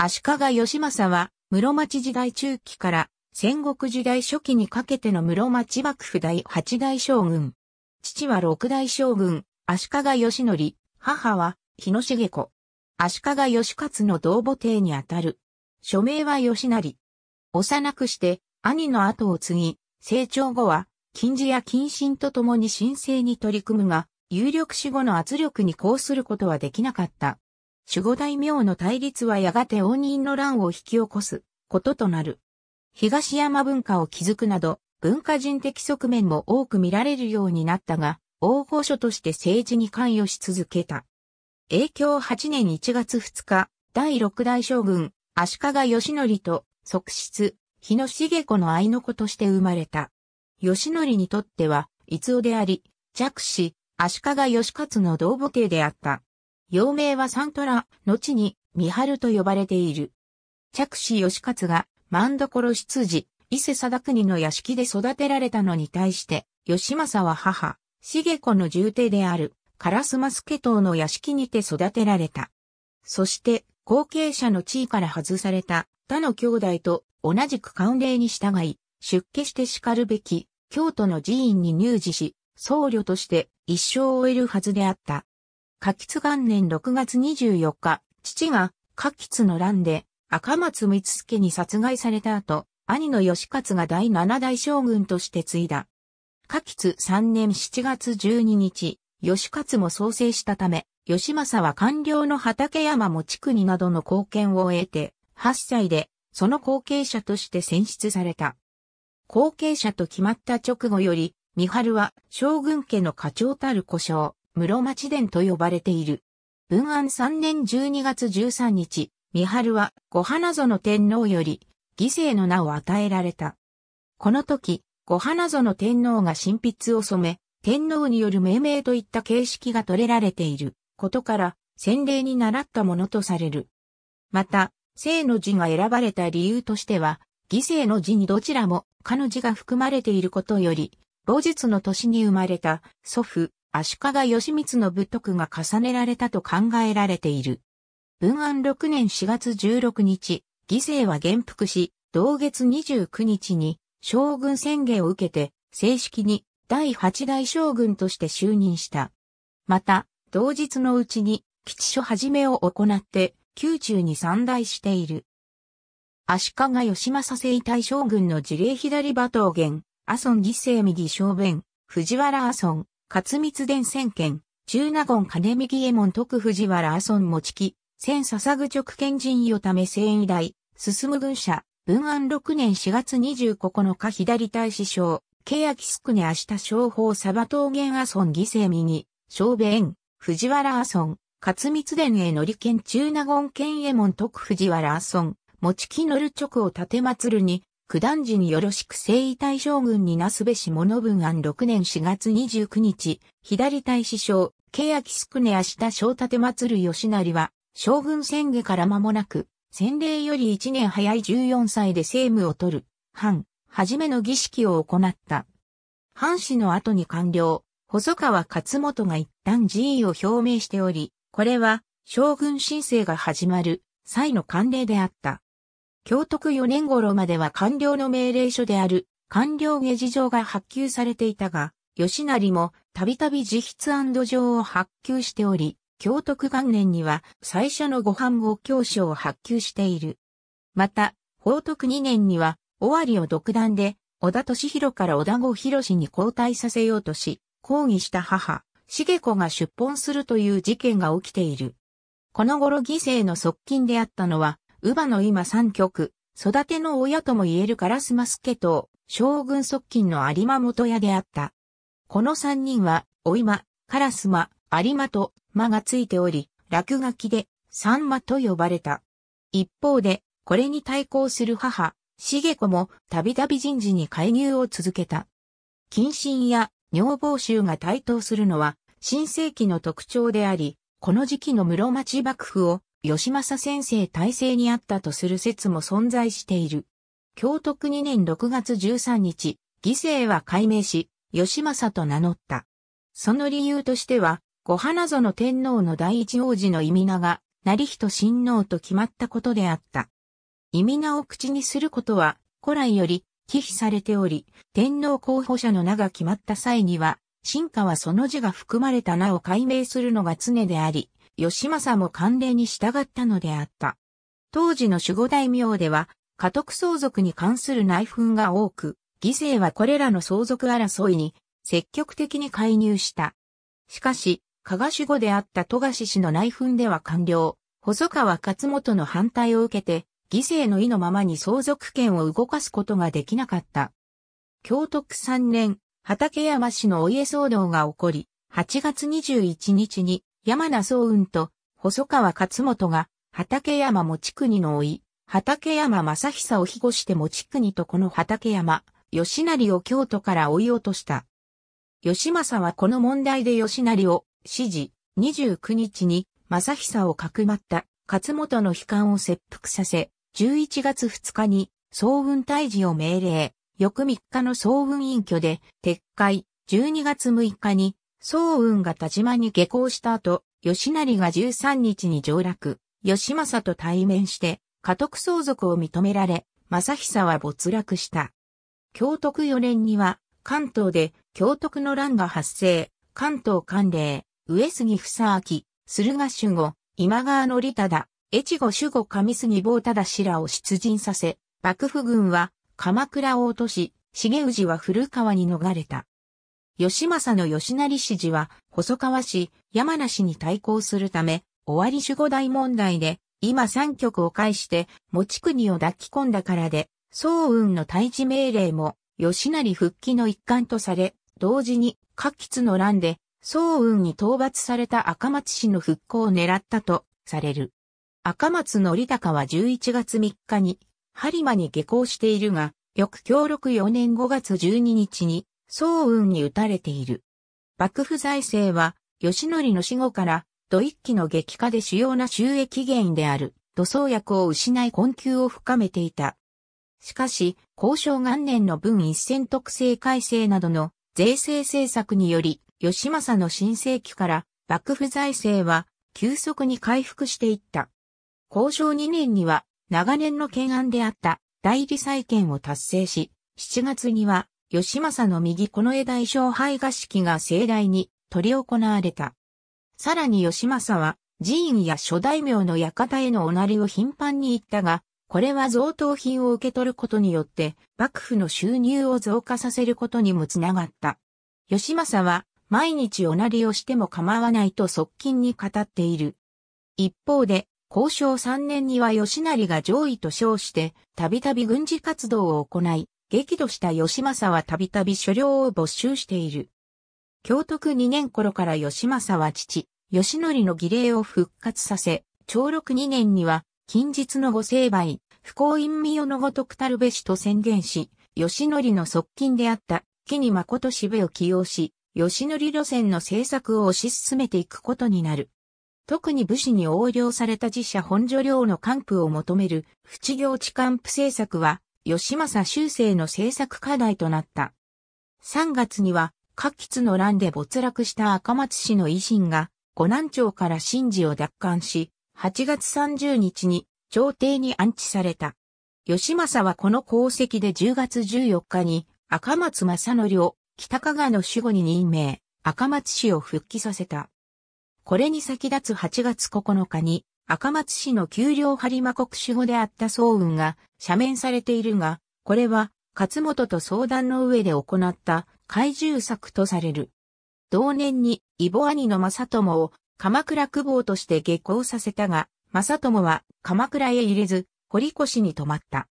足利義政は、室町時代中期から戦国時代初期にかけての室町幕府第八代将軍。父は六代将軍、足利義則、母は日野重子。足利義勝の同母帝にあたる。署名は義成。幼くして兄の後を継ぎ、成長後は禁止や近慎とともに申請に取り組むが、有力死後の圧力に抗することはできなかった。守護大名の対立はやがて応仁の乱を引き起こすこととなる。東山文化を築くなど、文化人的側面も多く見られるようになったが、大御所として政治に関与し続けた。影響8年1月2日、第六代将軍、足利義則と、側室、日野重子の愛の子として生まれた。義則にとっては、逸夫であり、弱子、足利義勝の同母兄であった。幼名はサントラ、後に、三春と呼ばれている。着子義勝が、万所執事、伊勢貞国の屋敷で育てられたのに対して、義政は母、重子の重帝である、烏ス家等の屋敷にて育てられた。そして、後継者の地位から外された他の兄弟と同じく慣例に従い、出家して叱るべき京都の寺院に入寺し、僧侶として一生を終えるはずであった。下吉元年6月24日、父が下吉の乱で赤松光助に殺害された後、兄の義勝が第七代将軍として継いだ。下吉3年7月12日、義勝も創生したため、義政は官僚の畠山も地区になどの貢献を得て、8歳で、その後継者として選出された。後継者と決まった直後より、三春は将軍家の課長たる故障、室町殿と呼ばれている。文安3年12月13日、三春はご花園天皇より、犠牲の名を与えられた。この時、ご花園天皇が神筆を染め、天皇による命名といった形式が取れられていることから、洗礼に習ったものとされる。また、聖の字が選ばれた理由としては、犠牲の字にどちらも、彼の字が含まれていることより、老日の年に生まれた祖父、足利義満の武徳が重ねられたと考えられている。文安6年4月16日、義牲は元服し、同月29日に将軍宣言を受けて、正式に第8代将軍として就任した。また、同日のうちに、基地所始めを行って、宮中に散大している。足利義政生大将軍の事例左馬頭元、阿孫義政右小弁、藤原阿孫、勝光伝千県、中納言金右衛門徳藤原阿孫持木、千笹具直賢人与為聖以来、進む軍者、文安六年四月二十九日左大師匠、ヤキスクネ明日商法サバ桃源阿孫犠牲右、小弁、藤原阿孫、勝光伝へ乗り県中納言県衛門徳藤原阿孫、持木乗る直を立てまるに、九段時によろしく征夷大将軍になすべし物分案6年4月29日、左大師匠、ヤキスクネ足田小立祭吉成は、将軍宣下から間もなく、先例より1年早い14歳で政務を取る、藩、初めの儀式を行った。藩士の後に官僚、細川勝元が一旦辞意を表明しており、これは、将軍申請が始まる、際の慣例であった。京徳4年頃までは官僚の命令書である、官僚下事情が発給されていたが、吉成もたびたび自筆状を発給しており、京徳元年には最初のご飯後教書を発給している。また、法徳2年には、尾張を独断で、小田敏弘から小田後広氏に交代させようとし、抗議した母、重子が出奔するという事件が起きている。この頃犠牲の側近であったのは、ウバの今三曲、育ての親とも言えるカラスマスケと、将軍側近の有馬元屋であった。この三人は、お今、カラスマ、有馬と、間がついており、落書きで、三馬と呼ばれた。一方で、これに対抗する母、茂子もたびたび人事に介入を続けた。謹慎や女房衆が台頭するのは、新世紀の特徴であり、この時期の室町幕府を吉政先生体制にあったとする説も存在している。京徳2年6月13日、義政は改名し、吉政と名乗った。その理由としては、御花園天皇の第一王子の意味名が、成人親王と決まったことであった。意味名を口にすることは、古来より、忌避されており、天皇候補者の名が決まった際には、進化はその字が含まれた名を解明するのが常であり、義政も慣例に従ったのであった。当時の守護大名では、家督相続に関する内紛が多く、義政はこれらの相続争いに積極的に介入した。しかし、加賀守護であった戸賀氏の内紛では完了、細川勝元の反対を受けて、義政の意のままに相続権を動かすことができなかった。京徳三年、畠山氏のお家騒動が起こり、8月21日に山名宗雲と細川勝元が畠山持国のい、畠山正久を庇護して持国とこの畠山、義成を京都から追い落とした。義政はこの問題で義成を指示、29日に正久をかくまった勝元の悲観を切腹させ、11月2日に総運退治を命令、翌3日の総運隠居で撤回、12月6日に総雲が田島に下校した後、吉成が13日に上落、吉政と対面して、家督相続を認められ、正久は没落した。京徳4年には、関東で京徳の乱が発生、関東関連、上杉房明、駿河守護、今川の利忠、越後守護上杉坊忠氏らを出陣させ、幕府軍は鎌倉を落とし、重氏は古川に逃れた。吉政の吉成氏事は、細川氏、山梨氏に対抗するため、終わり守護大問題で、今三局を介して、持ち国を抱き込んだからで、総運の退治命令も、吉成復帰の一環とされ、同時に、各吉の乱で、総運に討伐された赤松氏の復興を狙ったと、される。赤松則高は11月3日に、播磨に下校しているが、翌協力4年5月12日に、早雲に打たれている。幕府財政は、吉則の死後から、土一揆の激化で主要な収益源である、土創薬を失い困窮を深めていた。しかし、交渉元年の文一戦特性改正などの税制政策により、吉政の新世紀から幕府財政は急速に回復していった。交渉2年には長年の懸案であった代理債権を達成し、7月には義政の右この大将敗合式が盛大に取り行われた。さらに義政は寺院や諸大名の館へのおなりを頻繁に行ったが、これは贈答品を受け取ることによって幕府の収入を増加させることにもつながった。義政は毎日おなりをしても構わないと側近に語っている。一方で、交渉3年には義成が上位と称して、たびたび軍事活動を行い、激怒した義政はたびたび所領を没収している。京徳2年頃から義政は父、義則の儀礼を復活させ、長禄2年には、近日のご成敗、不幸陰味をのごとくたるべしと宣言し、義則の側近であった、木に誠しべを起用し、義則路線の政策を推し進めていくことになる。特に武士に横領された自社本所領の官府を求める、不治行地官府政策は、吉政修正の政策課題となった。3月には、各吉の乱で没落した赤松氏の維新が、五南町から神事を奪還し、8月30日に朝廷に安置された。吉政はこの功績で10月14日に赤松正則を北加賀の守護に任命、赤松氏を復帰させた。これに先立つ8月9日に赤松市の丘陵播磨国守護であった騒運が赦面されているが、これは勝本と相談の上で行った怪獣作とされる。同年に、イボ兄の正友を鎌倉久保として下校させたが、正友は鎌倉へ入れず、堀越に泊まった。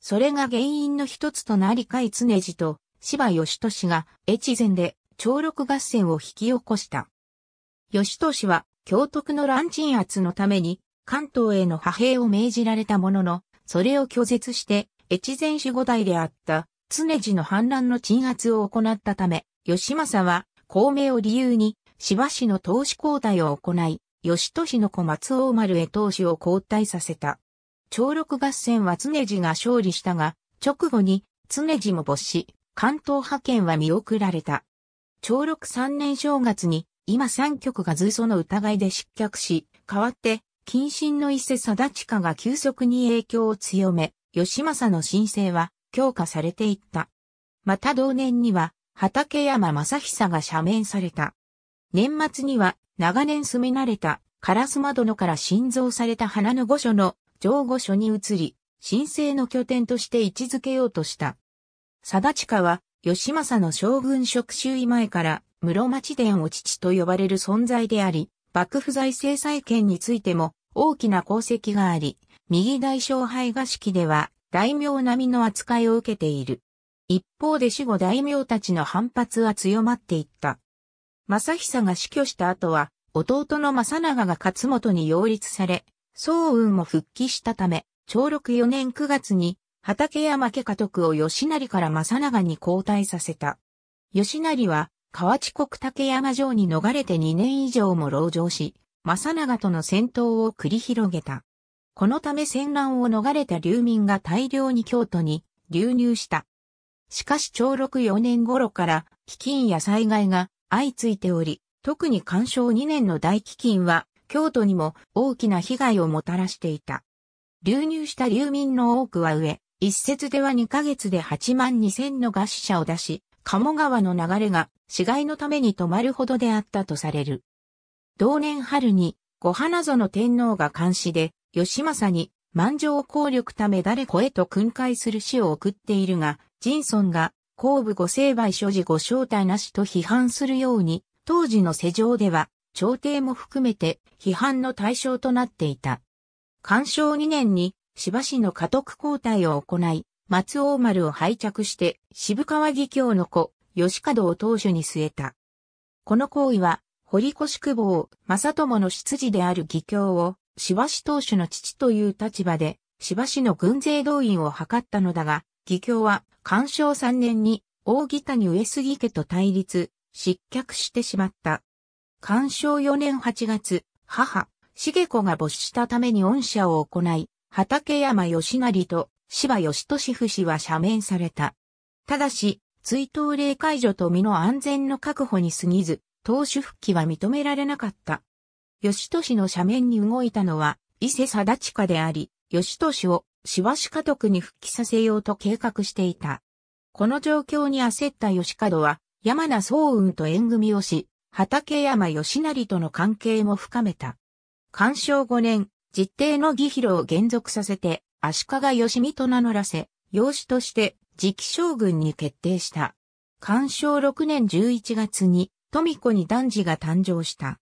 それが原因の一つとなり甲斐常治と芝義俊が越前で長禄合戦を引き起こした。義俊は京徳の乱鎮圧のために関東への派兵を命じられたものの、それを拒絶して、越前守護代であった常時の反乱の鎮圧を行ったため、義政は公明を理由に芝市の投資交代を行い、義俊の小松大丸へ投資を交代させた。長六合戦は常時が勝利したが、直後に常時も没し、関東派遣は見送られた。長六三年正月に今三曲が随その疑いで失脚し、代わって、近親の伊勢貞親が急速に影響を強め、吉政の申請は強化されていった。また同年には、畠山正久が赦免された。年末には、長年住み慣れた、烏窓殿から新造された花の御所の上御所に移り、申請の拠点として位置づけようとした。貞親は、吉政の将軍職就位前から室町殿を父と呼ばれる存在であり、幕府財政再建についても大きな功績があり、右大小杯合式では大名並みの扱いを受けている。一方で死後大名たちの反発は強まっていった。正久が死去した後は、弟の正長が勝本に擁立され、宋雲も復帰したため、長禄4年9月に、畠山家家督を吉成から正長に交代させた。吉成は、河内国竹山城に逃れて2年以上も牢城し、正長との戦闘を繰り広げた。このため戦乱を逃れた流民が大量に京都に流入した。しかし長禄4年頃から飢饉や災害が相次いており、特に干渉2年の大飢饉は京都にも大きな被害をもたらしていた。流入した流民の多くは上、一節では2ヶ月で8万2千の餓死者を出し、鴨川の流れが死骸のために止まるほどであったとされる。同年春に、御花園天皇が監視で、義政に、満場効力ため誰子へと訓戒する死を送っているが、ジンソンが、後部御成敗所持御招待なしと批判するように、当時の世上では、朝廷も含めて批判の対象となっていた。干渉2年に、芝市の家督交代を行い、松尾丸を拝着して渋川義教の子、吉門を当主に据えた。この行為は、堀越久保正友の執事である義教を、しばし当主の父という立場で、しばしの軍勢動員を図ったのだが、義教は、干渉3年に、大木谷上杉家と対立、失脚してしまった。干渉4年8月、母、茂子が没したために恩赦を行い、畠山義成と柴義俊夫氏は赦免された。ただし、追悼令解除と身の安全の確保に過ぎず、投手復帰は認められなかった。義俊の赦免に動いたのは、伊勢貞親であり、義俊を芝氏家督に復帰させようと計画していた。この状況に焦った義門は、山名総雲と縁組をし、畠山義成との関係も深めた。干渉5年、実定の義弘を減続させて、足利義美と名乗らせ、養子として次期将軍に決定した。干渉6年11月に富子に男児が誕生した。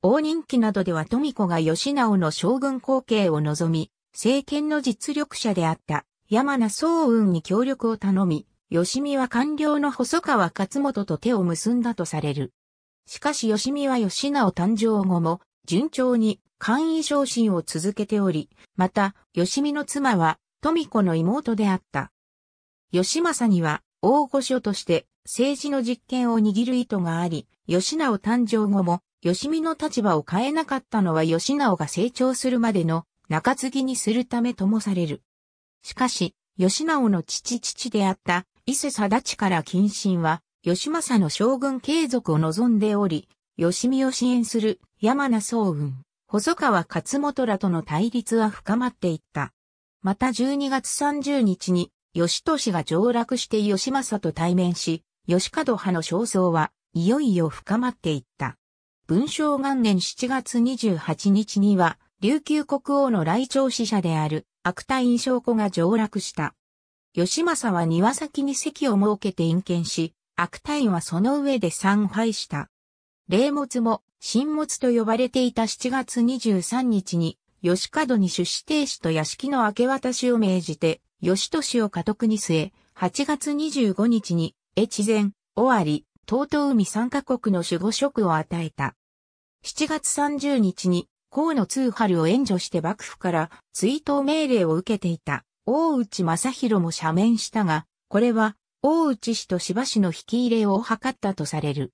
応仁期などでは富子が義直の将軍後継を望み、政権の実力者であった山名宗雲に協力を頼み、義美は官僚の細川勝元と手を結んだとされる。しかし義美は義直誕生後も順調に簡易昇進を続けており、また、吉見の妻は、富子の妹であった。吉政には、大御所として、政治の実権を握る意図があり、吉直誕生後も、吉見の立場を変えなかったのは吉直が成長するまでの中継ぎにするためともされる。しかし、吉直の父父であった伊勢貞地から近親は、吉政の将軍継続を望んでおり、吉見を支援する山名総雲、細川勝元らとの対立は深まっていった。また12月30日に、吉利が上洛して吉政と対面し、吉門派の焦燥はいよいよ深まっていった。文章元年7月28日には、琉球国王の来庁使者である悪太印象子が上洛した。吉政は庭先に席を設けて隠見し、悪態はその上で参拝した。霊物も新物と呼ばれていた7月23日に、吉門に出資停止と屋敷の明け渡しを命じて、吉市を家督に据え、8月25日に、越前、尾張、東東海三カ国の守護職を与えた。7月30日に、河野通春を援助して幕府から追悼命令を受けていた、大内正弘も赦免したが、これは、大内氏と芝氏の引き入れを図ったとされる。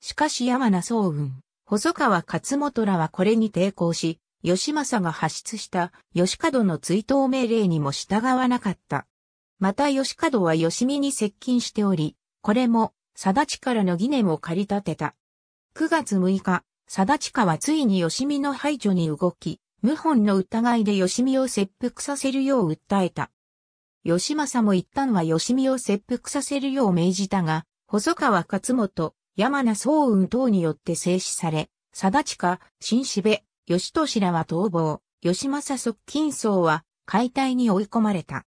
しかし山名総運。細川勝元らはこれに抵抗し、吉政が発出した吉門の追悼命令にも従わなかった。また吉門は吉美に接近しており、これも、定地からの疑念を駆り立てた。9月6日、定地はついに吉美の排除に動き、謀反の疑いで吉美を切腹させるよう訴えた。吉政も一旦は吉美を切腹させるよう命じたが、細川勝元、山名総雲等によって制止され、貞近、新しべ、吉利らは逃亡、吉政側近層は解体に追い込まれた。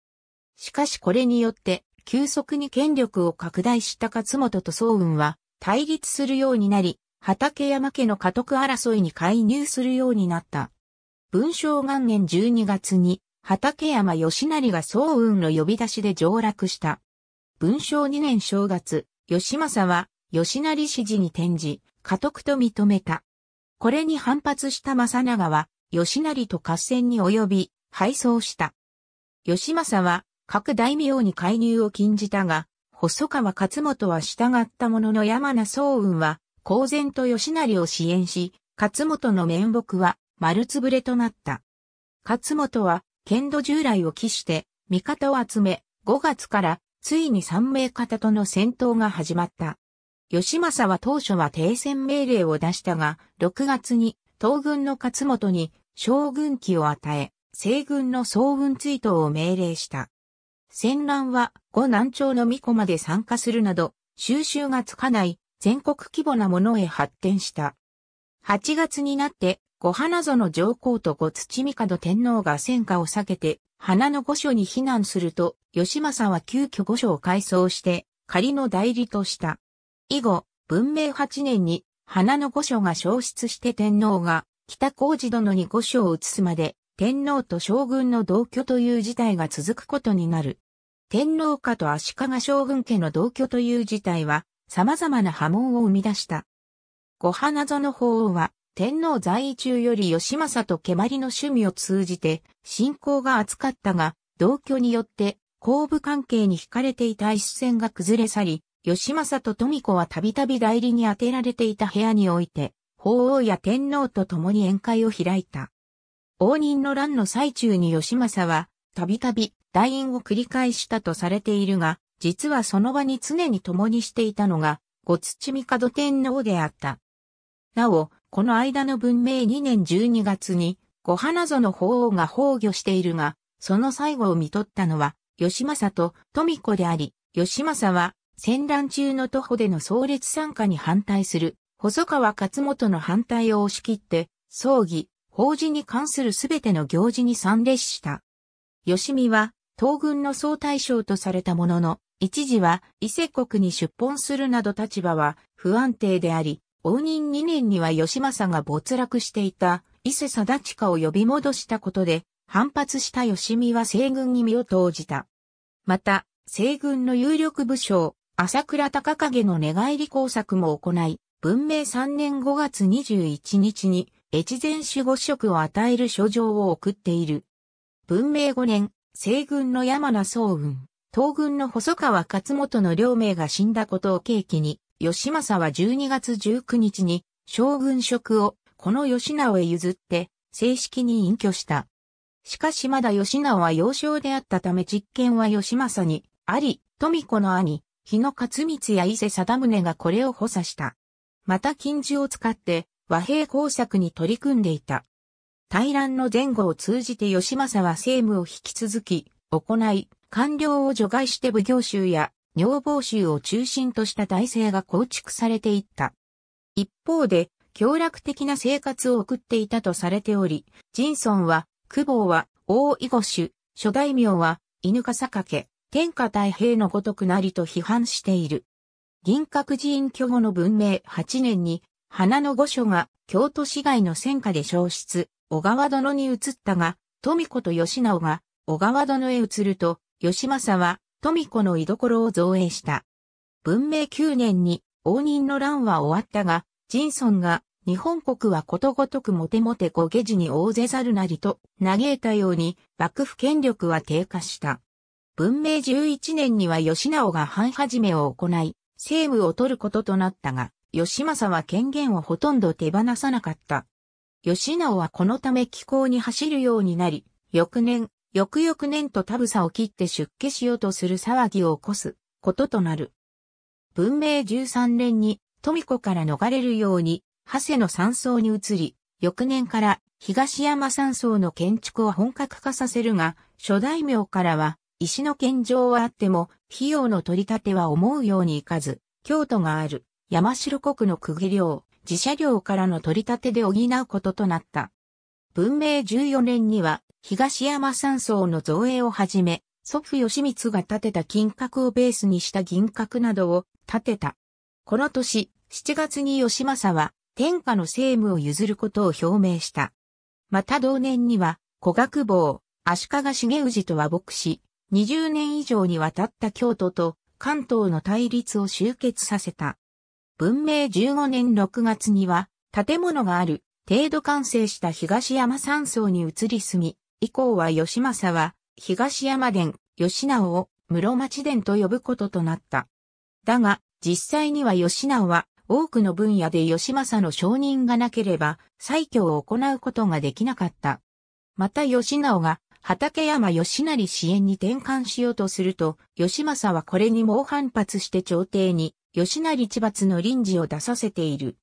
しかしこれによって、急速に権力を拡大した勝本と総雲は対立するようになり、畠山家の家督争いに介入するようになった。文章元年12月に、畠山義成が総雲の呼び出しで上落した。文章2年正月、吉政は吉成指示に転じ、家督と認めた。これに反発した正長は、吉成と合戦に及び、敗走した。吉政は、各大名に介入を禁じたが、細川勝元は従ったものの山名総雲は、公然と吉成を支援し、勝元の面目は丸つぶれとなった。勝元は、剣道従来を期して、味方を集め、5月から、ついに三名方との戦闘が始まった。吉政は当初は停戦命令を出したが、6月に東軍の勝本に将軍旗を与え、西軍の総軍追悼を命令した。戦乱は、後南朝の巫女まで参加するなど、収集がつかない全国規模なものへ発展した。8月になって、五花園上皇と五土角天皇が戦火を避けて、花の御所に避難すると、吉政は急遽御所を改装して、仮の代理とした。以後、文明8年に花の御所が消失して天皇が北高寺殿に御所を移すまで天皇と将軍の同居という事態が続くことになる。天皇家と足利将軍家の同居という事態は様々な波紋を生み出した。御花園法王は天皇在位中より吉政と蹴鞠の趣味を通じて信仰が厚かったが同居によって後部関係に惹かれていた一線が崩れ去り義政と富子はたびたび代理に充てられていた部屋において、法王や天皇と共に宴会を開いた。応仁の乱の最中に義政は、たびたび、来員を繰り返したとされているが、実はその場に常に共にしていたのが、み土ど天皇であった。なお、この間の文明2年12月に、ご花園法王が崩御しているが、その最後を見取ったのは、義政と富子であり、義政は戦乱中の徒歩での葬列参加に反対する、細川勝元の反対を押し切って、葬儀、法事に関するすべての行事に参列した。吉見は、東軍の総大将とされたものの、一時は伊勢国に出奔するなど立場は不安定であり、応仁2年には吉政が没落していた伊勢貞親を呼び戻したことで、反発した吉見は西軍に身を投じた。また、西軍の有力武将、朝倉高景の寝返り工作も行い、文明3年5月21日に越前守護職を与える書状を送っている。文明5年、西軍の山名総軍、東軍の細川勝元の両名が死んだことを契機に、吉政は12月19日に将軍職をこの吉直へ譲って正式に隠居した。しかしまだ吉直は幼少であったため実権は吉政にあり、富子の兄、日野勝光や伊勢貞宗がこれを補佐した。また金字を使って和平工作に取り組んでいた。対乱の前後を通じて義政は政務を引き続き行い、官僚を除外して奉行衆や女房衆を中心とした体制が構築されていった。一方で、協楽的な生活を送っていたとされており、仁村は、久保は、大井御主、諸大名は、犬笠掛、天下太平のごとくなりと批判している。銀閣寺院居後の文明8年に、花の御所が京都市街の戦火で消失、小川殿に移ったが、富子と吉直が小川殿へ移ると、吉政は富子の居所を造営した。文明9年に応仁の乱は終わったが、仁孫が日本国はことごとくもてもてご下地に大勢ざるなりと嘆いたように幕府権力は低下した。文明11年には吉直が藩始めを行い、政務を取ることとなったが、吉政は権限をほとんど手放さなかった。吉直はこのため気候に走るようになり、翌年、翌々年と田草を切って出家しようとする騒ぎを起こすこととなる。文明13年に富子から逃れるように、長谷の山荘に移り、翌年から東山山荘の建築を本格化させるが、諸大名からは石の献上はあっても、費用の取り立ては思うようにいかず、京都がある山城国の釘領、自社領からの取り立てで補うこととなった。文明14年には、東山山荘の造営をはじめ、祖父義光が建てた金閣をベースにした銀閣などを建てた。この年、7月に義政は天下の政務を譲ることを表明した。また同年には、古学坊、足利茂氏と和睦し、20年以上にわたった京都と関東の対立を終結させた。文明15年6月には、建物がある、程度完成した東山山荘に移り住み、以降は吉政は、東山殿、吉直を室町殿と呼ぶこととなった。だが、実際には吉直は、多くの分野で吉政の承認がなければ、再挙を行うことができなかった。また吉直が畠山義成支援に転換しようとすると、義政はこれに猛反発して朝廷に、義成知罰の臨時を出させている。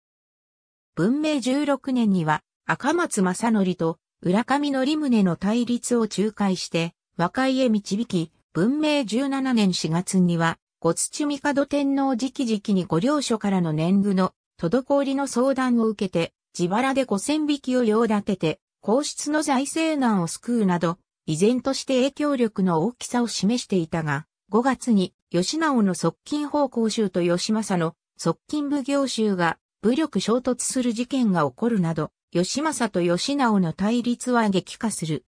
文明16年には、赤松正則と浦上則宗の対立を仲介して、和解へ導き、文明17年4月には、ご土帝天皇直々にご領所からの年貢の滞りの相談を受けて、自腹で五千匹を用立てて、皇室の財政難を救うなど、依然として影響力の大きさを示していたが、5月に吉直の側近方向衆と吉政の側近奉行衆が武力衝突する事件が起こるなど、吉政と吉直の対立は激化する。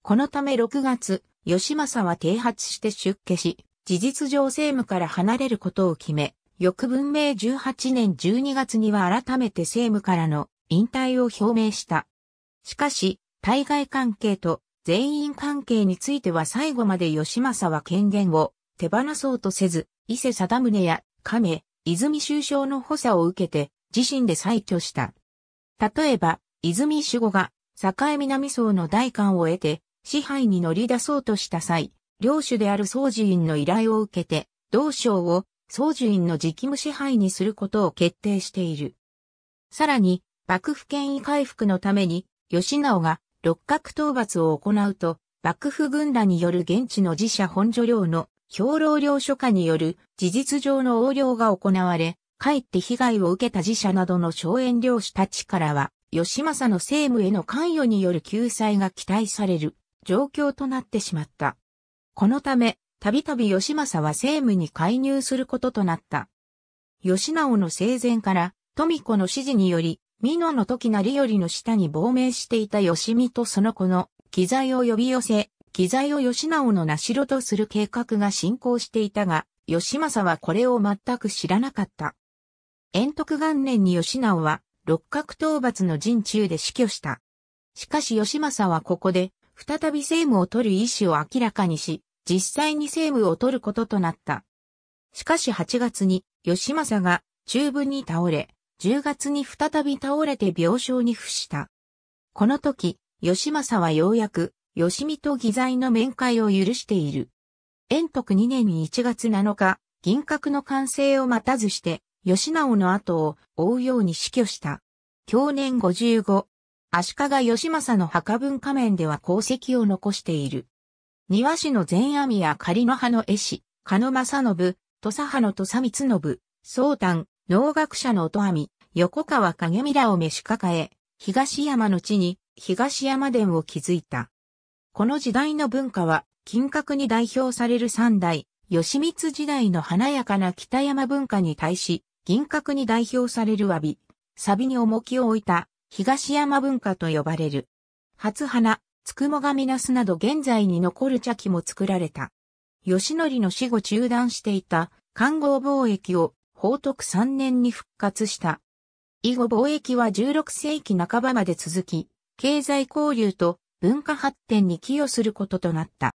このため6月、吉政は啓発して出家し、事実上政務から離れることを決め、翌文明18年12月には改めて政務からの引退を表明した。しかし、対外関係と全員関係については最後まで義政は権限を手放そうとせず、伊勢貞宗や亀、泉首相の補佐を受けて自身で採挙した。例えば、泉守護が境南層の代官を得て支配に乗り出そうとした際、領主である総寺院の依頼を受けて、同省を総寺院の直務支配にすることを決定している。さらに、幕府権威回復のために、吉直が六角討伐を行うと、幕府軍らによる現地の自社本所領の兵糧領書家による事実上の横領が行われ、かえって被害を受けた自社などの荘園領主たちからは、義政の政務への関与による救済が期待される状況となってしまった。このため、たびたび義政は政務に介入することとなった。義直の生前から、富子の指示により、美濃の時成頼の下に亡命していた吉見とその子の、機材を呼び寄せ、機材を吉直の名城とする計画が進行していたが、吉政はこれを全く知らなかった。延徳元年に吉直は、六角討伐の陣中で死去した。しかし吉政はここで、再び政務を取る意思を明らかにし、実際に政務を取ることとなった。しかし8月に、吉政が中部に倒れ、10月に再び倒れて病床に伏した。この時、吉政はようやく、吉美と義罪の面会を許している。延徳2年1月7日、銀閣の完成を待たずして、吉直の後を追うように死去した。去年55、足利義政の墓文仮面では功績を残している。庭師の善阿弥や仮の派の絵師、狩野正信、土佐派の土佐光信、宗丹、農学者の音網、横川影見らを召し抱え、東山の地に東山殿を築いた。この時代の文化は、金閣に代表される三代、吉光時代の華やかな北山文化に対し、銀閣に代表される詫び、サビに重きを置いた東山文化と呼ばれる。初花、つくもがみなすなど現在に残る茶器も作られた。吉則の死後中断していた、官号貿易を宝徳3年に復活した。以後貿易は16世紀半ばまで続き、経済交流と文化発展に寄与することとなった。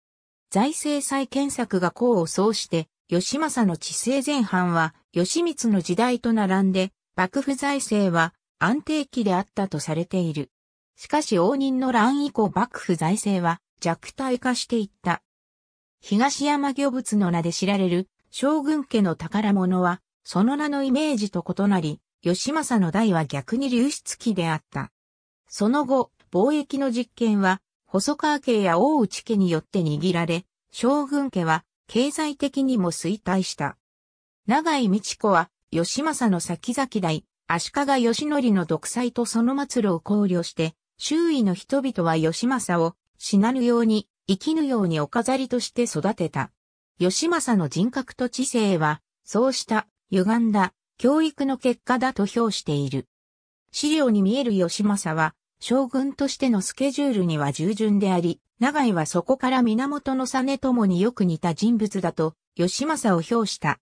財政再建策が功を奏して、義政の治世前半は義満の時代と並んで、幕府財政は安定期であったとされている。しかし応仁の乱以降幕府財政は弱体化していった。東山御物の名で知られる将軍家の宝物はその名のイメージと異なり、義政の代は逆に流出期であった。その後、貿易の実権は、細川家や大内家によって握られ、将軍家は経済的にも衰退した。長井道子は、義政の先々代、足利義則の独裁とその末路を考慮して、周囲の人々は義政を死なぬように、生きぬようにお飾りとして育てた。義政の人格と知性は、そうした歪んだ教育の結果だと評している。資料に見える義政は、将軍としてのスケジュールには従順であり、長井はそこから源の実ともによく似た人物だと、義政を評した。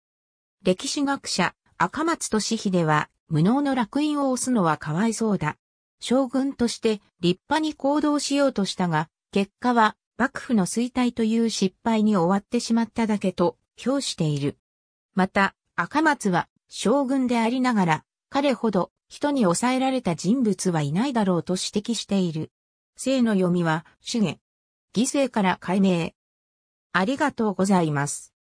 歴史学者、赤松俊秀は、無能の落印を押すのはかわいそうだ。将軍として立派に行動しようとしたが、結果は幕府の衰退という失敗に終わってしまっただけと評している。また、赤松は将軍でありながら、彼ほど人に抑えられた人物はいないだろうと指摘している。性の読みは、主義。犠牲から解明。ありがとうございます。